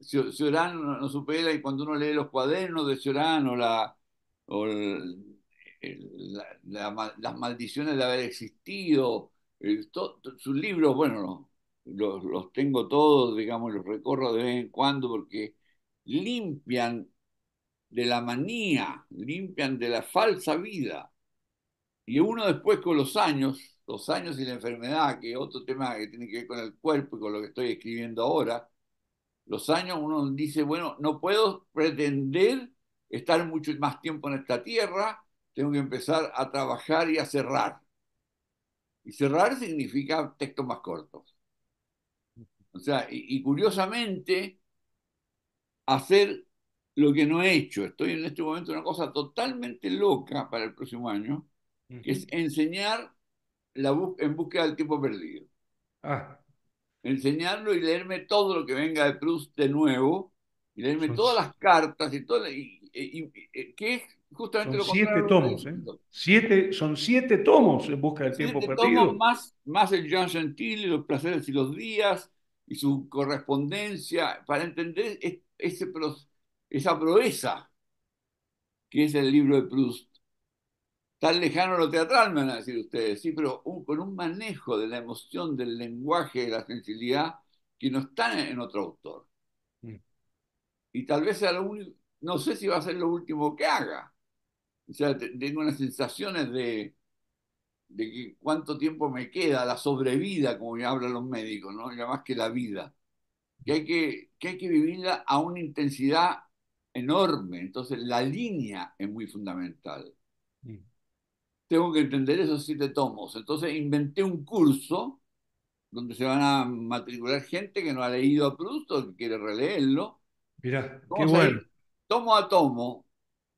no supera y cuando uno lee los cuadernos de Ciorán o la, las maldiciones de haber existido, sus libros, bueno, los, los, tengo todos, digamos, los recorro de vez en cuando porque limpian de la manía, limpian de la falsa vida. Y uno después con los años, los años y la enfermedad, que es otro tema que tiene que ver con el cuerpo y con lo que estoy escribiendo ahora, los años uno dice, bueno, no puedo pretender estar mucho más tiempo en esta tierra, tengo que empezar a trabajar y a cerrar. Y cerrar significa textos más cortos. O sea, y, curiosamente, hacer lo que no he hecho. Estoy en este momento en una cosa totalmente loca para el próximo año, que es enseñar la en búsqueda del tiempo perdido. Ah. Enseñarlo y leerme todo lo que venga de Proust de nuevo, y leerme todas las cartas y, todo, y, eh, y, eh, que es justamente son siete tomos, eh. siete, son siete tomos en busca del tiempo perdido. más, más el Jean Gentil, los placeres y los días, y su correspondencia, para entender ese, esa proeza que es el libro de Proust. Tan lejano lo teatral, me van a decir ustedes, sí, pero con un manejo de la emoción, del lenguaje, de la sensibilidad, que no está en, otro autor. Mm. Y tal vez sea lo único, no sé si va a ser lo último que haga. O sea, tengo unas sensaciones de, de que cuánto tiempo me queda, la sobrevida, como me hablan los médicos, ¿no? Ya más que la vida. Que hay que, que hay que vivirla a una intensidad enorme. Entonces, la línea es muy fundamental. Mm. Tengo que entender esos siete tomos. Entonces, inventé un curso donde se van a matricular gente que no ha leído a Proust o que quiere releerlo. mira qué bueno tomo a tomo,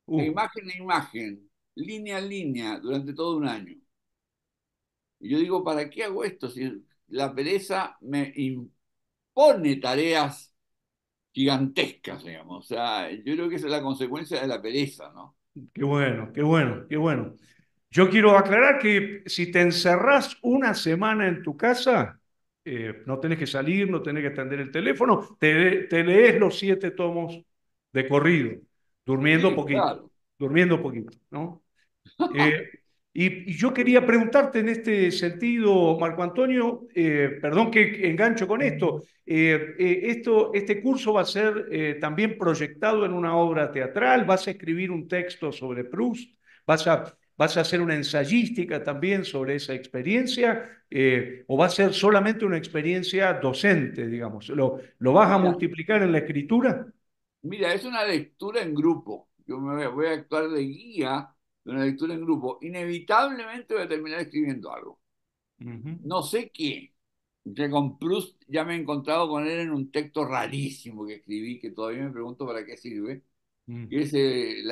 uh. imagen a imagen, línea a línea, durante todo un año. Y yo digo, ¿para qué hago esto? Si la pereza me impone tareas gigantescas, digamos. O sea, yo creo que esa es la consecuencia de la pereza, ¿no? Qué bueno, qué bueno, qué bueno. Yo quiero aclarar que si te encerrás una semana en tu casa, eh, no tenés que salir, no tenés que atender el teléfono, te lees los siete tomos de corrido, durmiendo poquito, durmiendo poquito, ¿no? Eh, y, yo quería preguntarte en este sentido, Marco Antonio, eh, perdón que engancho con esto, eh, esto este curso va a ser también proyectado en una obra teatral, vas a escribir un texto sobre Proust, vas a, vas a hacer una ensayística también sobre esa experiencia, o va a ser solamente una experiencia docente, digamos, ¿lo, lo vas a multiplicar en la escritura? Mira, es una lectura en grupo. Yo me voy a actuar de guía de una lectura en grupo. Inevitablemente voy a terminar escribiendo algo. No sé qué. Que con Proust ya me he encontrado con él en un texto rarísimo que escribí, que todavía me pregunto para qué sirve. Mm. es eh,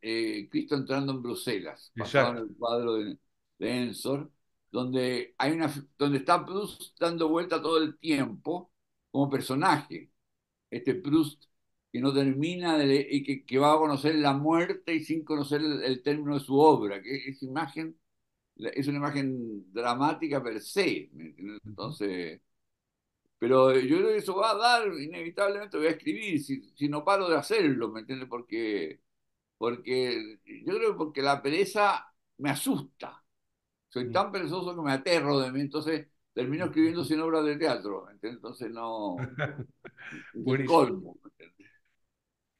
eh, Cristo entrando en Bruselas, basado el cuadro de, Ensor, donde, hay una, donde está Proust dando vuelta todo el tiempo como personaje. Este Proust que no termina y que, va a conocer la muerte y sin conocer el, término de su obra, que es imagen, es una imagen dramática per se, Entonces, pero yo creo que eso va a dar, inevitablemente voy a escribir, si, no paro de hacerlo, ¿me entiendes? Porque, porque yo creo que porque la pereza me asusta, soy tan perezoso que me aterro de mí, entonces termino escribiendo sin obras de teatro, Entonces no... Buenísimo. Colmo.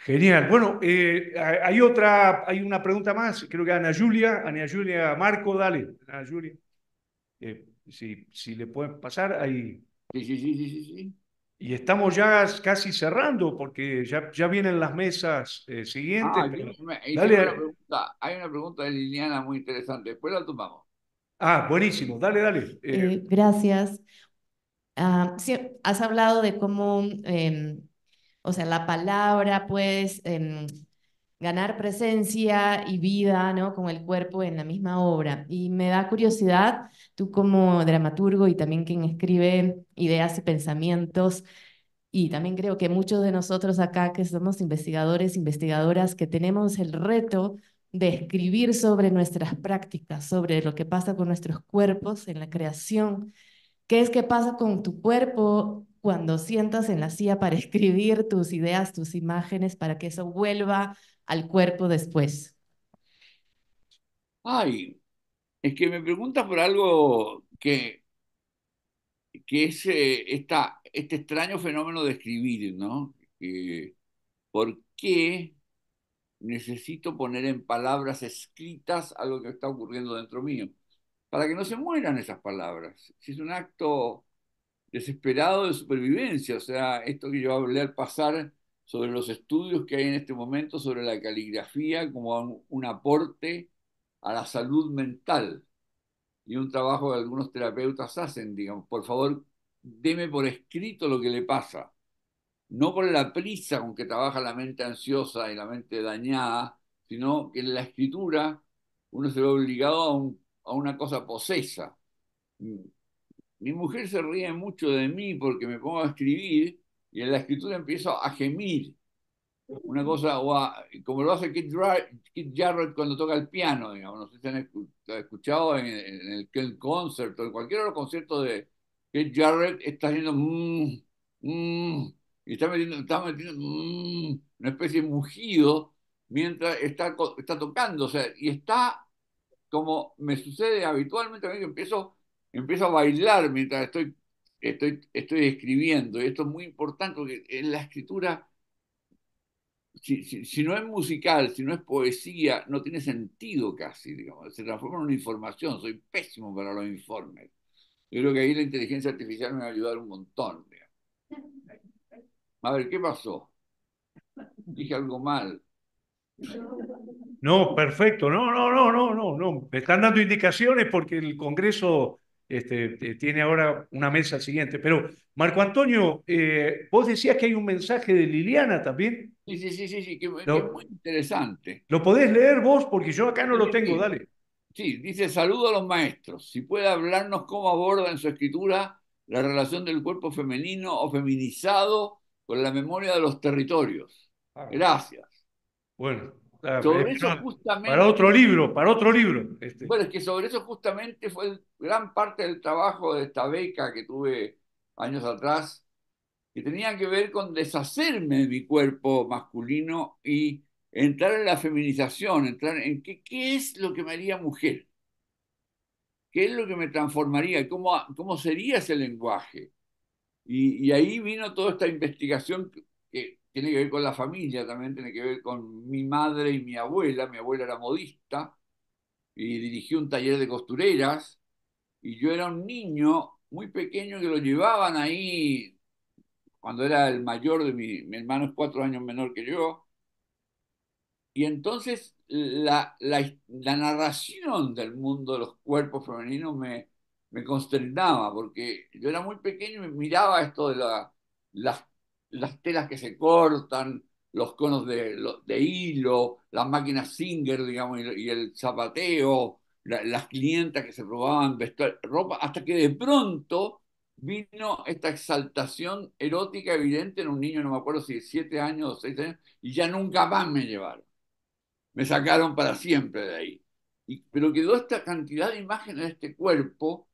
Genial. Bueno, eh, hay otra, hay una pregunta más. Creo que Ana Julia, Ana Julia Marco, dale. Ana Julia. Eh, si, le pueden pasar ahí. Sí, sí, sí, sí, sí. Y estamos ya casi cerrando porque ya, ya vienen las mesas eh, siguientes. Ah, hay una pregunta de Liliana muy interesante. Después la tomamos. Ah, buenísimo. Dale, dale. gracias. Ah, sí, has hablado de cómo em, o sea, la palabra, pues, em, ganar presencia y vida, ¿no? Con el cuerpo en la misma obra. Y me da curiosidad, tú como dramaturgo y también quien escribe ideas y pensamientos, y también creo que muchos de nosotros acá que somos investigadores, investigadoras, que tenemos el reto de escribir sobre nuestras prácticas, sobre lo que pasa con nuestros cuerpos en la creación, qué es que pasa con tu cuerpo cuando sientas en la silla para escribir tus ideas, tus imágenes, para que eso vuelva al cuerpo después? Ay, es que me preguntas por algo que, que es eh, esta, este extraño fenómeno de escribir, ¿no? Eh, ¿Por qué necesito poner en palabras escritas algo que está ocurriendo dentro mío? Para que no se mueran esas palabras. Si es un acto desesperado de supervivencia. O sea, esto que yo hablé al pasar sobre los estudios que hay en este momento sobre la caligrafía como un, aporte a la salud mental y un trabajo que algunos terapeutas hacen, digamos, por favor, deme por escrito lo que le pasa, no por la prisa con que trabaja la mente ansiosa y la mente dañada, sino que en la escritura uno se ve obligado a, a una cosa posesa, mi mujer se ríe mucho de mí porque me pongo a escribir y en la escritura empiezo a gemir. Una cosa, o como lo hace Kit, Jarrett cuando toca el piano, digamos, no sé si han escuchado en, el el, el o en cualquier otro concierto de Kit Jarrett, está haciendo mmm, mmm, y está metiendo, mmm, una especie de mugido mientras está, está tocando, o sea, y está como me sucede habitualmente a mí que empiezo empiezo a bailar mientras estoy, estoy, estoy escribiendo. Y esto es muy importante porque en la escritura, si, no es musical, si no es poesía, no tiene sentido casi, Se transforma en una información. Soy pésimo para los informes. Yo creo que ahí la inteligencia artificial me va a ayudar un montón. A ver, ¿qué pasó? Dije algo mal. No, perfecto. No, no, no, no, no, no. Me están dando indicaciones porque el Congreso este, tiene ahora una mesa siguiente. Pero, Marco Antonio, eh, vos decías que hay un mensaje de Liliana también. Sí, sí, sí, sí, que es muy interesante. ¿Lo podés leer vos? Porque yo acá no lo tengo, dale. Sí, dice, saludo a los maestros. Si puede hablarnos cómo aborda en su escritura la relación del cuerpo femenino o feminizado con la memoria de los territorios. Ah. Gracias. Bueno, Ah, para otro libro, para otro libro. Este. Bueno, es que sobre eso justamente fue gran parte del trabajo de esta beca que tuve años atrás, que tenía que ver con deshacerme de mi cuerpo masculino y entrar en la feminización, entrar en qué, qué es lo que me haría mujer, qué es lo que me transformaría, cómo, cómo sería ese lenguaje. y ahí vino toda esta investigación tiene que ver con la familia, también tiene que ver con mi madre y mi abuela. Mi abuela era modista y dirigió un taller de costureras y yo era un niño muy pequeño que lo llevaban ahí cuando era el mayor de mi, mi hermano es cuatro años menor que yo. Y entonces la, la, la narración del mundo de los cuerpos femeninos me, me consternaba, porque yo era muy pequeño y miraba esto de la, las las telas que se cortan, los conos de, de hilo, las máquinas Singer, digamos, y, el zapateo, las clientas que se probaban ropa, hasta que de pronto vino esta exaltación erótica evidente en un niño, no me acuerdo si de 7 años o 6 años, y ya nunca más me llevaron. Me sacaron para siempre de ahí. Y, pero quedó esta cantidad de imágenes de este cuerpo,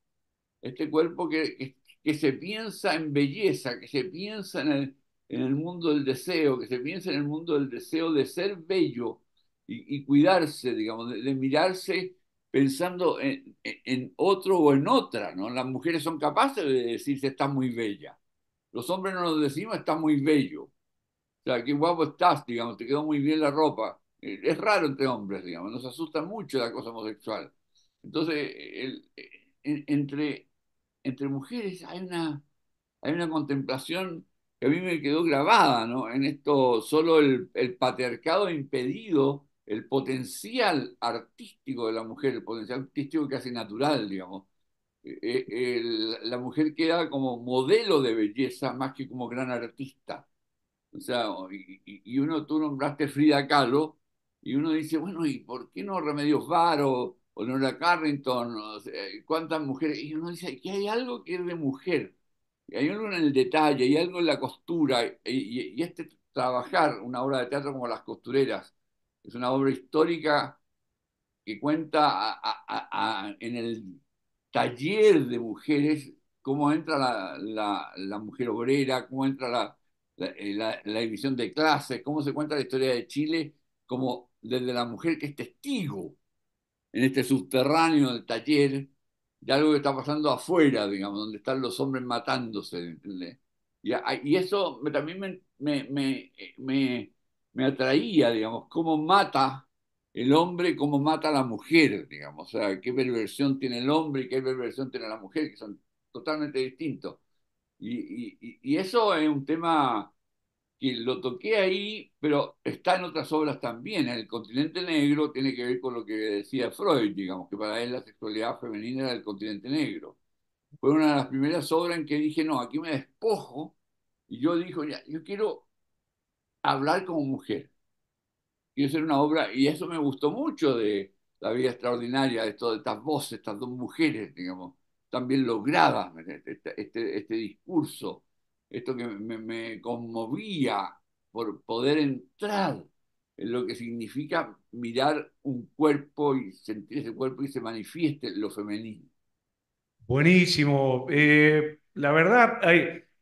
este cuerpo que, que se piensa en belleza, que se piensa en el, en el mundo del deseo, que se piense en el mundo del deseo de ser bello y, cuidarse, digamos, de, mirarse pensando en, otro o en otra, ¿no? Las mujeres son capaces de decirse está muy bella. Los hombres no nos decimos está muy bello. O sea, qué guapo estás, digamos, te quedó muy bien la ropa. Eh, es raro entre hombres, digamos, nos asusta mucho la cosa homosexual. Entonces, entre, entre mujeres hay una, hay una contemplación que a mí me quedó grabada, ¿no? En esto, solo el, el patriarcado impedido el potencial artístico de la mujer, el potencial artístico casi natural, digamos. E, e, la mujer queda como modelo de belleza más que como gran artista. O sea, y, uno, tú nombraste Frida Kahlo, y uno dice, bueno, ¿y por qué no Remedios Varo, Nora Carrington, cuántas mujeres? Y uno dice, que hay algo que es de mujer, hay algo en el detalle, hay algo en la costura, y, este trabajar una obra de teatro como Las Costureras, es una obra histórica que cuenta en el taller de mujeres cómo entra la, mujer obrera, cómo entra la, eh, la, la división de clases, cómo se cuenta la historia de Chile como desde la mujer que es testigo en este subterráneo del taller de algo que está pasando afuera, digamos, donde están los hombres matándose. Y, eso me, también me, me, me, me, atraía, digamos, cómo mata el hombre, cómo mata la mujer, digamos, o sea, qué perversión tiene el hombre y qué perversión tiene la mujer, que son totalmente distintos. Y, y eso es un tema que lo toqué ahí, pero está en otras obras también. En el continente negro tiene que ver con lo que decía Freud, digamos, que para él la sexualidad femenina era el continente negro. Fue una de las primeras obras en que dije, no, aquí me despojo. Y yo dijo, ya, yo quiero hablar como mujer. Quiero hacer una obra, y eso me gustó mucho de La Vida Extraordinaria, de todas estas voces, estas dos mujeres, digamos, también logradas, este, este, este discurso esto que me, conmovía por poder entrar en lo que significa mirar un cuerpo y sentir ese cuerpo y se manifieste lo femenino. Buenísimo. Eh, la verdad,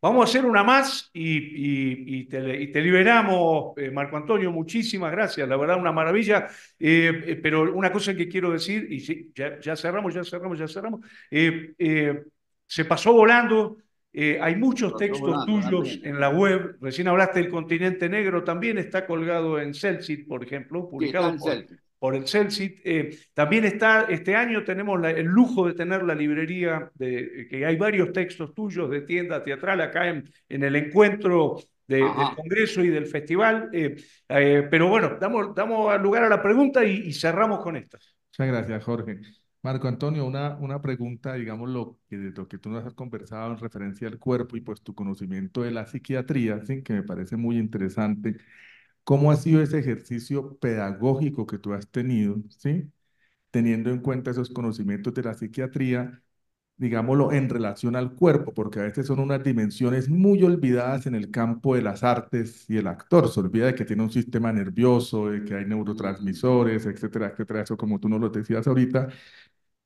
vamos a hacer una más y, te, liberamos, eh, Marco Antonio. Muchísimas gracias. La verdad, una maravilla. Eh, pero una cosa que quiero decir, y ya, ya, cerramos, ya cerramos, ya cerramos. se pasó volando eh, hay muchos textos tuyos en la web. Recién hablaste del continente negro, también está colgado en Celsit, por ejemplo, publicado por, el Celsit. Eh, también está, este año tenemos el lujo de tener la librería, de, eh, que hay varios textos tuyos de tienda teatral acá en, el encuentro del Congreso y del Festival. pero bueno, damos, damos lugar a la pregunta y, cerramos con estas. Muchas gracias, Jorge. Marco Antonio, una, una pregunta, digamos, de lo que tú nos has conversado en referencia al cuerpo y pues tu conocimiento de la psiquiatría, que me parece muy interesante. ¿Cómo ha sido ese ejercicio pedagógico que tú has tenido, ¿sí? teniendo en cuenta esos conocimientos de la psiquiatría, digámoslo, en relación al cuerpo? Porque a veces son unas dimensiones muy olvidadas en el campo de las artes y el actor. Se olvida de que tiene un sistema nervioso, de que hay neurotransmisores, etcétera, etcétera, eso como tú nos lo decías ahorita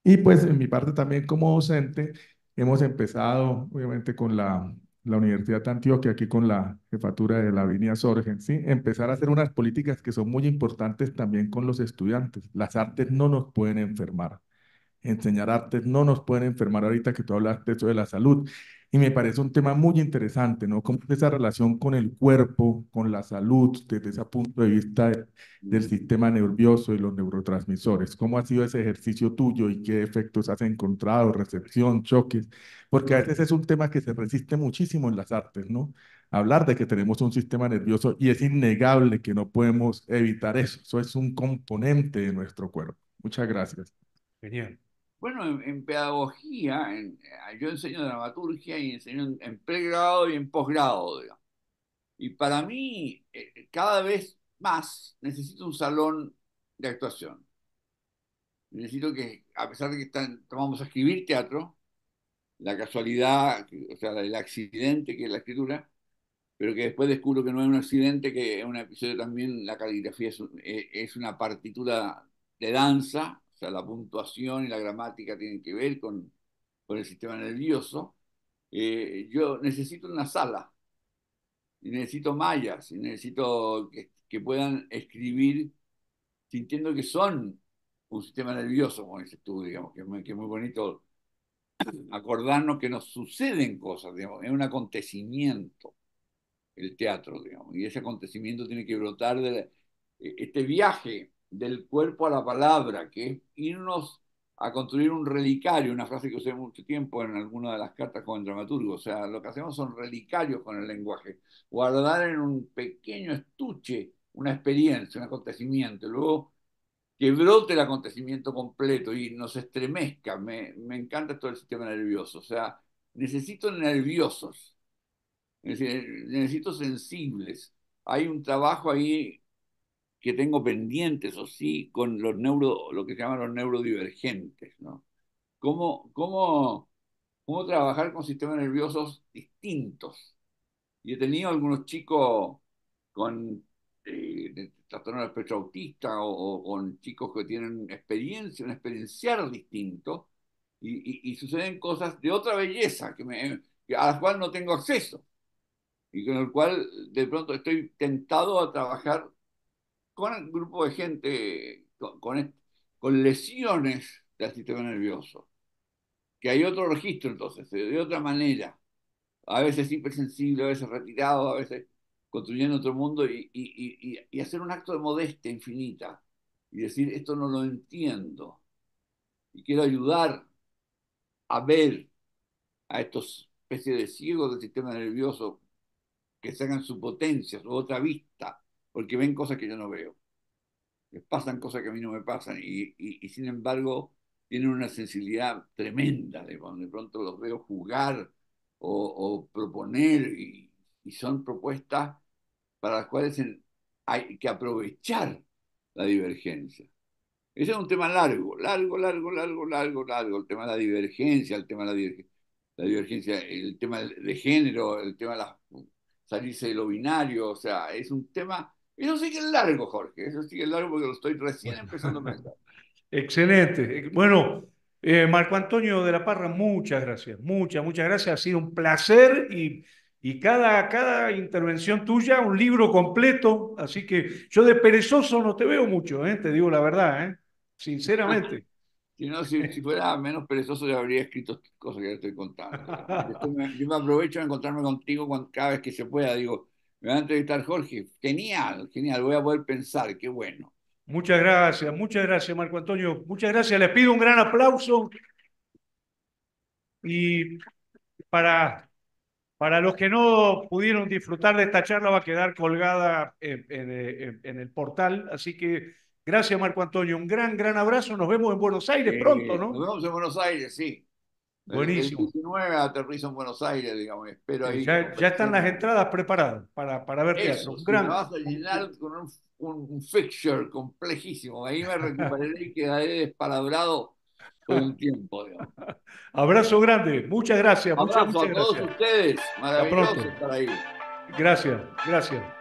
y pues en mi parte también como docente, hemos empezado obviamente con la, Universidad de Antioquia, aquí con la jefatura de la Avenida Sorgen, empezar a hacer unas políticas que son muy importantes también con los estudiantes. Las artes no nos pueden enfermar. Enseñar artes no nos pueden enfermar ahorita que tú hablaste de eso de la salud. Y me parece un tema muy interesante, ¿no? Cómo esa relación con el cuerpo, con la salud, desde ese punto de vista del sistema nervioso y los neurotransmisores. ¿Cómo ha sido ese ejercicio tuyo y qué efectos has encontrado, recepción, choques? Porque a veces es un tema que se resiste muchísimo en las artes, ¿no? Hablar de que tenemos un sistema nervioso y es innegable que no podemos evitar eso. Eso es un componente de nuestro cuerpo. Muchas gracias. Genial. Bueno, en, pedagogía, eh, yo enseño dramaturgia y enseño en, pregrado y en posgrado, Y para mí, eh, eh, cada vez más necesito un salón de actuación. Necesito que, a pesar de que están, vamos a escribir teatro, la casualidad, o sea, el accidente que es la escritura, pero que después descubro que no es un accidente, que es un episodio también, la caligrafía es, es una partitura de danza o sea, la puntuación y la gramática tienen que ver con, con el sistema nervioso. Eh, yo necesito una sala, y necesito mallas, y necesito que, puedan escribir sintiendo que son un sistema nervioso, como dices tú, digamos, que es, muy, bonito acordarnos que nos suceden cosas, digamos, es un acontecimiento el teatro, digamos, y ese acontecimiento tiene que brotar de e, este viaje del cuerpo a la palabra, que es irnos a construir un relicario, una frase que usé mucho tiempo en alguna de las cartas con el dramaturgo, o sea, lo que hacemos son relicarios con el lenguaje, guardar en un pequeño estuche una experiencia, un acontecimiento, luego que brote el acontecimiento completo y nos estremezca, me, me encanta todo el sistema nervioso, o sea, necesito nerviosos, necesito sensibles, hay un trabajo ahí que tengo pendientes, o sí, con los neuro, lo que se llaman los neurodivergentes, ¿no? ¿Cómo, cómo, cómo trabajar con sistemas nerviosos distintos? Y he tenido algunos chicos con eh, trastorno del espectro autista o, con chicos que tienen experiencia, un experienciar distinto, y, suceden cosas de otra belleza que me, a las cuales no tengo acceso, y con el cual de pronto estoy tentado a trabajar con un grupo de gente con, con, lesiones del sistema nervioso. Que hay otro registro entonces, de otra manera. A veces hipersensible, a veces retirado, a veces construyendo otro mundo y, hacer un acto de modestia infinita y decir, esto no lo entiendo y quiero ayudar a ver a estos especies de ciegos del sistema nervioso que sacan su potencia, su otra vista, porque ven cosas que yo no veo. Les pasan cosas que a mí no me pasan y, sin embargo tienen una sensibilidad tremenda de cuando de pronto los veo jugar o, proponer y, son propuestas para las cuales hay que aprovechar la divergencia. Ese es un tema largo, largo, largo, largo, largo, largo, el tema de la divergencia, el tema de la la divergencia, el tema de género, el tema de salirse de lo binario, o sea, es un tema eso sí largo, Jorge. Eso sigue que largo porque lo estoy recién empezando a pensar. Excelente. Bueno, eh, Marco Antonio de la Parra, muchas gracias. Muchas, muchas gracias. Ha sido un placer y, y cada, cada intervención tuya, un libro completo. Así que yo de perezoso no te veo mucho, ¿eh? te digo la verdad, ¿eh? sinceramente. Si si, fuera menos perezoso ya habría escrito cosas que ya estoy contando. Yo me, aprovecho de encontrarme contigo cuando, cada vez que se pueda. Digo, me va a entrevistar Jorge. Genial, genial. Voy a poder pensar, qué bueno. Muchas gracias, muchas gracias, Marco Antonio. Muchas gracias. Les pido un gran aplauso. Y para, para los que no pudieron disfrutar de esta charla, va a quedar colgada en, el portal. Así que gracias, Marco Antonio. Un gran, gran abrazo. Nos vemos en Buenos Aires pronto, ¿no? Nos vemos en Buenos Aires, sí. Buenísimo. El 19 aterrizo en Buenos Aires, digamos, espero ahí. Ya, ya están las entradas preparadas para, para ver Eso, si gran... me vas a llenar con un, un, un, fixture complejísimo. Ahí me recuperaré y quedaré despalabrado con el tiempo, digamos. Abrazo grande, muchas gracias. Abrazo muchas, muchas a todos gracias. ustedes, maravilloso estar ahí. Gracias, gracias.